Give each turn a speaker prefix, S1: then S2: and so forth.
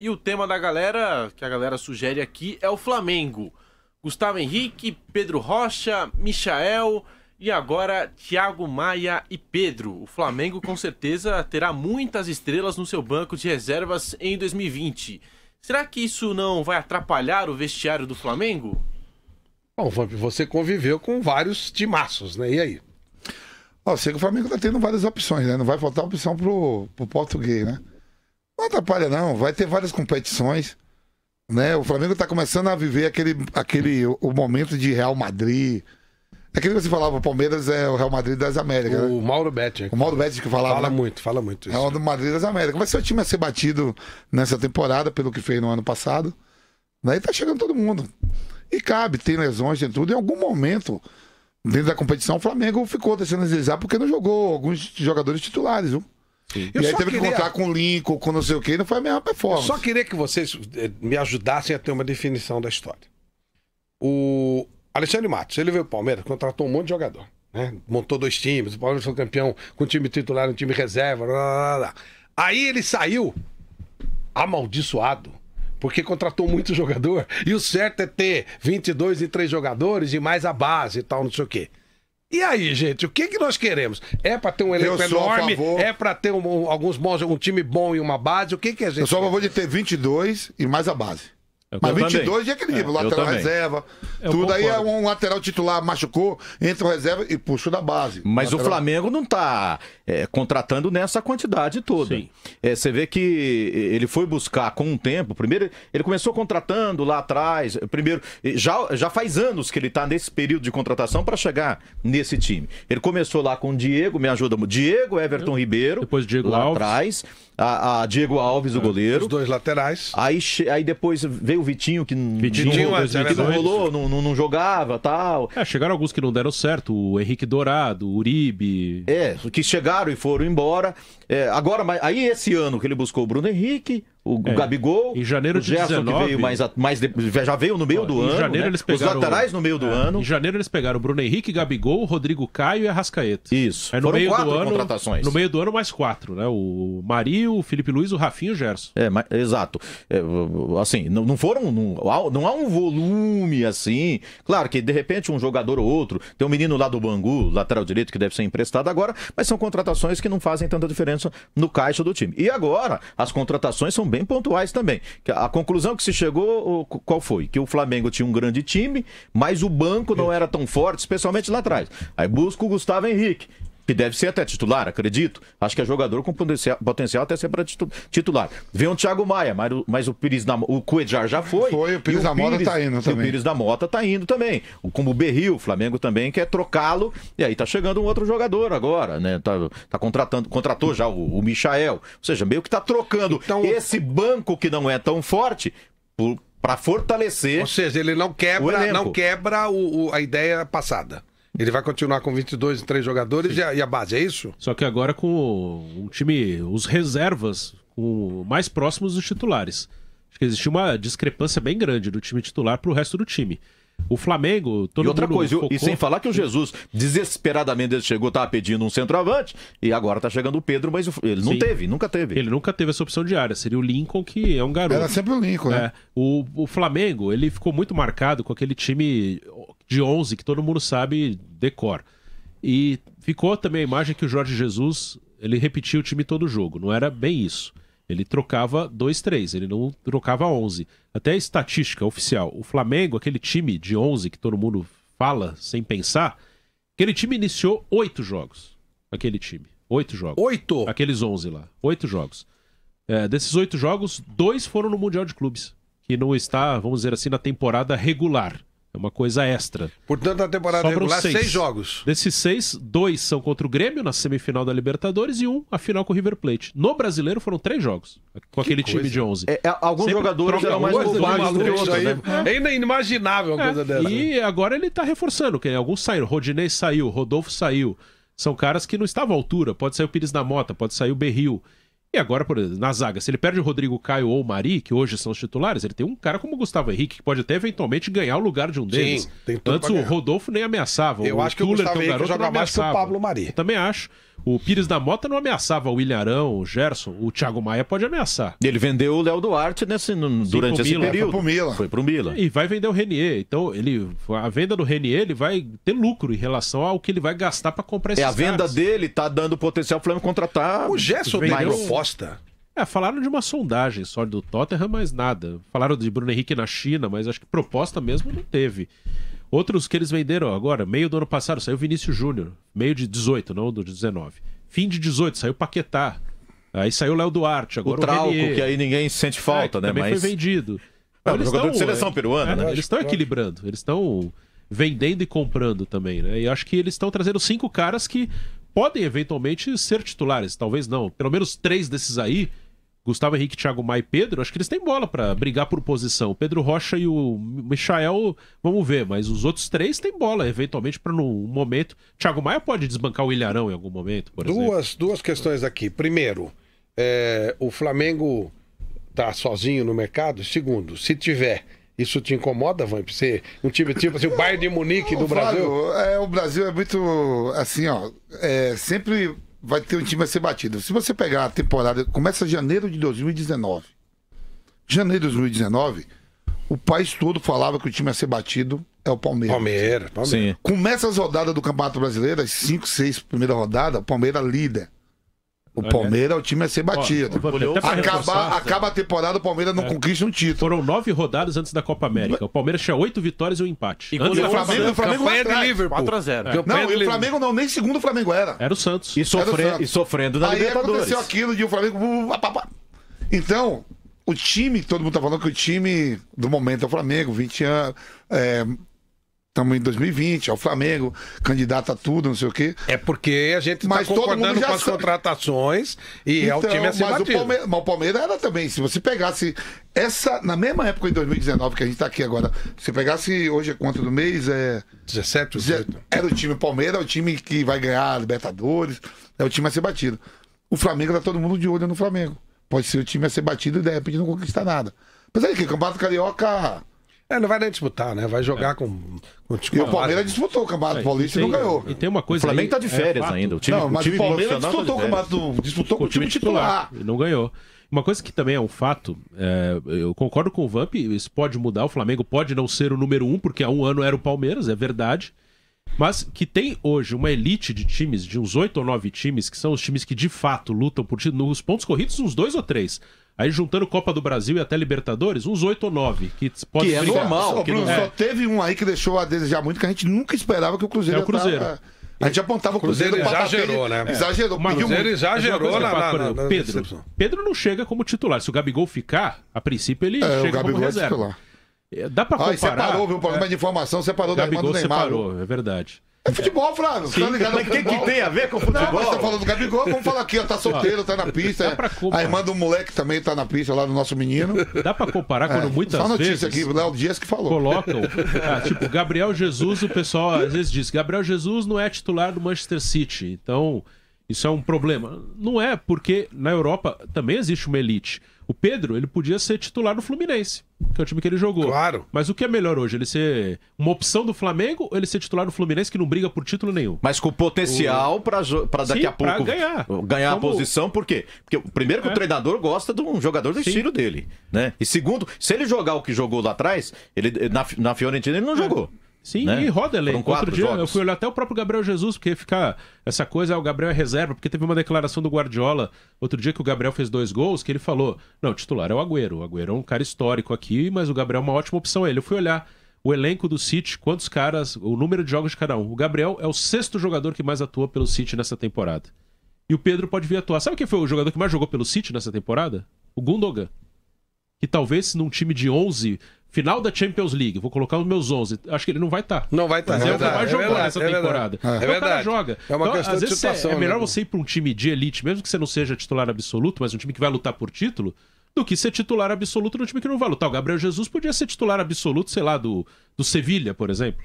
S1: E o tema da galera, que a galera sugere aqui, é o Flamengo. Gustavo Henrique, Pedro Rocha, Michael e agora Thiago Maia e Pedro. O Flamengo com certeza terá muitas estrelas no seu banco de reservas em 2020. Será que isso não vai atrapalhar o vestiário do Flamengo?
S2: Bom, você conviveu com vários timaços, né? E aí? Eu sei que o Flamengo está tendo várias
S3: opções, né? Não vai faltar opção pro, pro português, né? Não atrapalha, não. Vai ter várias competições. Né? O Flamengo está começando a viver aquele, aquele o momento de Real Madrid. Aquilo que você falava, o Palmeiras é o Real Madrid das Américas. O né?
S2: Mauro Betting. O
S3: Mauro Betting que falava. Fala né? muito, fala muito. Isso. Real é Madrid das Américas. Vai ser o time a ser batido nessa temporada, pelo que fez no ano passado. Daí né? tá chegando todo mundo. E cabe, tem lesões, tem tudo. Em algum momento, dentro da competição, o Flamengo ficou deixando a desejar porque não jogou alguns
S2: jogadores titulares, viu? Sim. E eu aí teve queria... que contar com o Lincoln, com não sei o quê, não foi a mesma performance. Eu só queria que vocês eh, me ajudassem a ter uma definição da história. O Alexandre Matos, ele veio pro Palmeiras, contratou um monte de jogador. Né? Montou dois times, o Palmeiras foi campeão com time titular, um time reserva. Blá, blá, blá. Aí ele saiu amaldiçoado porque contratou muito jogador. E o certo é ter 22 e 3 jogadores e mais a base e tal, não sei o quê. E aí, gente, o que, que nós queremos? É para ter um elenco enorme? É para ter um, alguns bons, um time bom e uma base? O que, que a gente. Eu sou a favor de ter 22 e mais a base. Eu Mas 22 também. de equilíbrio, é, lateral reserva. Eu tudo concordo. aí é um
S3: lateral titular machucou, entra o reserva e puxa da base. Mas lateral... o Flamengo não está
S4: é, contratando nessa quantidade toda. É, você vê que ele foi buscar com um tempo. Primeiro, ele começou contratando lá atrás. Primeiro, já, já faz anos que ele está nesse período de contratação para chegar nesse time. Ele começou lá com o Diego, me ajuda, Diego, Everton Eu... Ribeiro. Depois Diego lá Alves. atrás. A, a Diego Alves, o é, goleiro. Os dois laterais. Aí, aí depois veio o Vitinho que, Vitinho, não, que não rolou, não, não, não, jogava tal. É, chegaram alguns que não deram certo, o Henrique Dourado, o Uribe. É, que chegaram e foram embora. É, agora, aí esse ano que ele buscou o Bruno Henrique, o, é. Gabigol, em janeiro o Gerson 19, que veio mais, mais já veio no meio ó, do ano, janeiro né? eles pegaram, os laterais no meio do é,
S1: ano. Em janeiro eles pegaram o Bruno Henrique, Gabigol, Rodrigo Caio e Arrascaeta. Isso. Aí é, no Foram meio quatro do ano, contratações. No
S4: meio do ano mais quatro, né? O Mario, o Felipe Luiz, o Rafinho e o Gerson. É, mas, exato. É, assim, não, não foram, não, não há um volume assim. Claro que de repente um jogador ou outro, tem um menino lá do Bangu, lateral direito que deve ser emprestado agora, mas são contratações que não fazem tanta diferença no caixa do time. E agora as contratações são bem bem pontuais também. A conclusão que se chegou, qual foi? Que o Flamengo tinha um grande time, mas o banco não era tão forte, especialmente lá atrás. Aí busca o Gustavo Henrique que deve ser até titular, acredito. Acho que é jogador com potencial até ser para titular. Vem o Thiago Maia, mas o, mas o Pires da, o Cuejar já foi. Foi, o Pires da Mota Pires, tá indo também. o Pires da Mota tá indo também. Como o Berril, o Flamengo também quer trocá-lo. E aí tá chegando um outro jogador agora, né? Tá, tá contratando, contratou já o, o Michael. Ou seja, meio que tá trocando então... esse banco que não é
S2: tão forte por, para fortalecer. Ou seja, ele não quebra, não quebra o, o, a ideia passada. Ele vai continuar com 22 e 3 jogadores e a, e a, base, é isso? Só que
S1: agora com um time, os reservas o, mais próximos dos titulares. Acho que existiu uma discrepância bem grande do time titular para o resto do time. O Flamengo, todo e outra coisa, focou... e sem falar que o
S4: Jesus desesperadamente ele chegou, estava pedindo um centroavante e agora está chegando o Pedro, mas ele não Sim. teve,
S1: nunca teve. Ele nunca teve essa opção de área, seria o Lincoln que é um garoto. Era sempre o Lincoln, né? é. né? O, o Flamengo, ele ficou muito marcado com aquele time de 11, que todo mundo sabe decor. E ficou também a imagem que o Jorge Jesus ele repetia o time todo jogo. Não era bem isso. Ele trocava 2, 3, ele não trocava 11. Até a estatística oficial, o Flamengo, aquele time de 11 que todo mundo fala sem pensar, aquele time iniciou 8 jogos. Aquele time. 8 jogos. 8? Aqueles 11 lá. 8 jogos. É, desses 8 jogos, dois foram no Mundial de Clubes, que não está, vamos dizer assim, na temporada regular. É uma coisa extra.
S2: Portanto, na temporada Sobram regular, seis. seis. jogos.
S1: Desses seis, dois são contra o Grêmio na semifinal da Libertadores e um a final com o River Plate. No brasileiro foram três jogos com aquele coisa. time de 11.
S2: É, é, alguns Sempre jogadores eram mais bobagens do que outros. Né? Né? é. ainda inimaginável uma é. coisa dessa. E
S1: né? agora ele está reforçando, que alguns saíram. Rodinei saiu, Rodolfo saiu. São caras que não estavam à altura. Pode sair o Pires da Mota, pode sair o Berril. E agora, por exemplo, na zaga, se ele perde o Rodrigo Caio ou o Mari, que hoje são os titulares, ele tem um cara como o Gustavo Henrique, que pode até eventualmente ganhar o lugar de um deles. Sim, Antes o Rodolfo nem ameaçava. Eu o acho Tuller, que o Gustavo é um Henrique joga mais que o Pablo Mari. Eu também acho. O Pires da Mota não ameaçava o William Arão, o Gerson, o Thiago Maia pode ameaçar.
S4: Ele vendeu o Léo Duarte nesse, no, Sim, durante esse Mila. período. Foi pro Mila. Foi pro Mila.
S1: E vai vender o Renier. Então, ele, a venda do Renier, ele vai ter lucro em relação ao que ele vai gastar para comprar esse. É, a venda caras.
S4: dele tá dando potencial pro Flamengo contratar. O Gerson tem proposta.
S1: É, falaram de uma sondagem só do Tottenham, mas nada. Falaram de Bruno Henrique na China, mas acho que proposta mesmo não teve. Outros que eles venderam agora, meio do ano passado, saiu Vinícius Júnior, meio de 18, não do 19. Fim de 18, saiu Paquetá. Aí saiu Léo Duarte, agora o, Trauco, que aí ninguém
S4: sente falta, é, né?
S1: Também Mas... foi vendido. É, não, eles jogador estão, de seleção é, peruana, né? é, né? Eles estão é. equilibrando, eles estão vendendo e comprando também, né? E acho que eles estão trazendo cinco caras que podem eventualmente ser titulares, talvez não. Pelo menos três desses aí Gustavo Henrique, Thiago Maia e Pedro, acho que eles têm bola para brigar por posição. O Pedro Rocha e o Michael, vamos ver, mas os outros três têm bola, eventualmente, para num momento. Thiago Maia pode desbancar o Ilharão em algum momento, por
S2: duas, exemplo. Duas questões aqui. Primeiro, é, o Flamengo tá sozinho no mercado? Segundo, se tiver. Isso te incomoda, Vamp? Ser um time tipo assim, o Bayern de Munique do Brasil? é, o Brasil é muito assim, ó. É, sempre vai ter
S3: um time a ser batido. Se você pegar a temporada, começa janeiro de 2019. Janeiro de 2019, o país todo falava que o time a ser batido é o Palmeiras. Palmeiras, Palmeiras. Sim. Começa as rodadas do Campeonato Brasileiro, as 5, 6 primeira rodada, o Palmeiras líder. O Palmeiras, o time a ser batido. Acaba, acaba a temporada, o Palmeiras não é.
S1: conquista um título. Foram nove rodadas antes da Copa América. O Palmeiras tinha oito vitórias e um empate. E, antes, e o Flamengo, o
S3: Flamengo campanha de Liverpool. 4x0. É. Não, e o Flamengo não, nem segundo o Flamengo era. Era o Santos. E, sofre, Santos. e sofrendo da Aí Libertadores. aconteceu aquilo de o Flamengo... Uh, uh, então, o time, todo mundo tá falando que o time do momento é o Flamengo, 20 anos, é, Estamos em 2020, é o Flamengo, candidato a tudo, não sei o quê. É porque a gente está concordando com as sabe.
S2: contratações e então, é o então, time a ser mas, batido. O Palmeiras,
S3: mas o Palmeiras era também, se você pegasse essa, na mesma época em 2019 que a gente está aqui agora, se pegasse hoje é quanto do mês? É... 17, 18. Era o time Palmeiras, é o time que vai ganhar a Libertadores, é o time a ser batido. O Flamengo está todo mundo de olho no Flamengo. Pode ser o time a ser batido e de repente não conquistar nada.
S2: mas aí que é o Campeonato Carioca é, não vai nem disputar, né? Vai jogar é. com, com o E o Palmeiras disputou o Campeonato é, Paulista e, tem, não ganhou. E tem uma coisa. O Flamengo aí, tá de é férias é ainda. O time, não, mas o, time o Palmeiras disputou
S3: o Campeonato. Do, disputou com o time, titular.
S1: Não ganhou. Uma coisa que também é um fato, é, eu concordo com o Vamp, isso pode mudar, o Flamengo pode não ser o número um, porque há um ano era o Palmeiras, é verdade. Mas que tem hoje uma elite de times, de uns oito ou nove times, que são os times que de fato lutam por nos pontos corridos, uns dois ou três. Aí juntando Copa do Brasil e até Libertadores, uns oito ou nove. Que, pode que é brigar. normal. Só, que Bruno, não... só
S3: teve um aí que deixou a desejar muito, que a gente nunca esperava que o
S2: Cruzeiro. É o tá, Cruzeiro. Tava...
S1: É. A gente apontava o Cruzeiro. Cruzeiro exagerou, né? Exagerou. Mas o Cruzeiro exagerou é na, na, na, na, né? Pedro. Pedro não chega como titular. Se o Gabigol ficar, a princípio ele é, chega como reserva. titular. É, dá pra ah, comparar. Ah, separou, viu? O programa é. de informação separou Gabigol da irmã do Neymar. separou,
S3: é verdade. É futebol, Flávio. Sim, tá Mas o que, que tem a ver com futebol? Não, você tá falando do Gabigol, vamos falar aqui, ó. Tá solteiro, tá na pista. É. A irmã do moleque também tá na pista lá do nosso menino. Dá pra comparar quando é, muitas só vezes. Só notícia aqui, o Léo Dias que falou. Colocam. Ah, tipo, Gabriel Jesus, o
S1: pessoal às vezes diz: Gabriel Jesus não é titular do Manchester City. Então. Isso é um problema. Não é, porque na Europa também existe uma elite. O Pedro, ele podia ser titular do Fluminense, que é o time que ele jogou. Claro. Mas o que é melhor hoje? Ele ser uma opção do Flamengo ou ele ser titular do Fluminense que não briga por título nenhum?
S4: Mas com potencial o... para daqui Sim, a pouco ganhar, ganhar Como... a posição, por quê? Porque primeiro que é. o treinador gosta de um jogador do Sim. estilo dele, né? E segundo, se ele jogar o que jogou lá atrás, ele na, na Fiorentina ele não é. jogou. Sim, né? e roda elenco. Outro dia jogos.
S1: eu fui olhar até o próprio Gabriel Jesus, porque fica essa coisa, é o Gabriel é reserva, porque teve uma declaração do Guardiola outro dia que o Gabriel fez dois gols, que ele falou: não, o titular é o Agüero. O Agüero é um cara histórico aqui, mas o Gabriel é uma ótima opção. Ele, eu fui olhar o elenco do City, quantos caras, o número de jogos de cada um. O Gabriel é o sexto jogador que mais atua pelo City nessa temporada. E o Pedro pode vir atuar. Sabe quem foi o jogador que mais jogou pelo City nessa temporada? O Gundogan. Que talvez num time de 11 Final da Champions League, vou colocar os meus 11. Acho que ele não vai estar. Tá. Não vai estar. Tá, mas é, é o que mais é jogou é verdade, nessa temporada. É, é verdade. joga. É uma então, questão às vezes de é, situação, é, é melhor né? você ir para um time de elite, mesmo que você não seja titular absoluto, mas um time que vai lutar por título, do que ser titular absoluto num time que não vai lutar. O Gabriel Jesus podia ser titular absoluto, sei lá, do, do Sevilha, por exemplo.